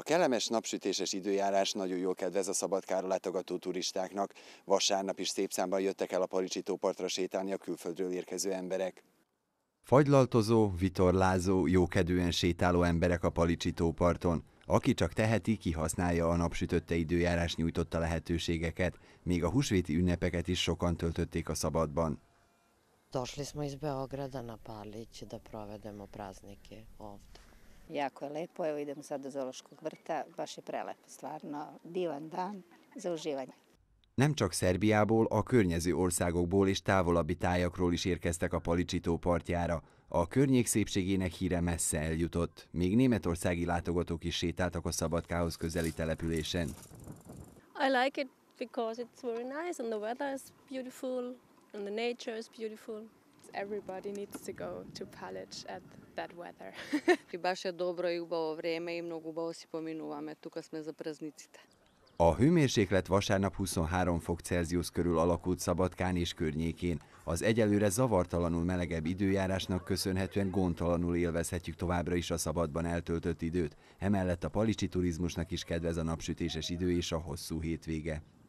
A kellemes napsütéses időjárás nagyon jól kedvez a Szabadkára látogató turistáknak. Vasárnap is szép számban jöttek el a Paricsi tópartra sétálni a külföldről érkező emberek. Fagylaltozó, vitorlázó, jókedően sétáló emberek a Palicsi tóparton. Aki csak teheti, kihasználja a napsütötte időjárás nyújtotta lehetőségeket. Még a húsvéti ünnepeket is sokan töltötték a szabadban. Došli smo iz Beograda na Parlić da provedemo praznike ovde. Jako je lepo, evo idemo sad do Zološkog vrta, baš je prelepo, stvarno divan dan za uživanje. Nem csak Szerbiából, a környező országokból és távolabbi tájakról is érkeztek a Palicsitó partjára. A környék szépségének híre messze eljutott, még németországi látogatók is sétáltak a Szabadkához közeli településen. I like it because it's very nice and the weather is beautiful and the nature is beautiful everybody needs to go to Palić at that weather. I baš je dobro i ubavo vreme i mnogo ubavo si pominuvame. Tuka sme za praznicite. A hőmérséklet vasárnap 23 fok Celsius körül alakult Szabadkán és környékén. Az egyelőre zavartalanul melegebb időjárásnak köszönhetően gondtalanul élvezhetjük továbbra is a szabadban eltöltött időt. Emellett a palicsi turizmusnak is kedvez a napsütéses idő és a hosszú hétvége.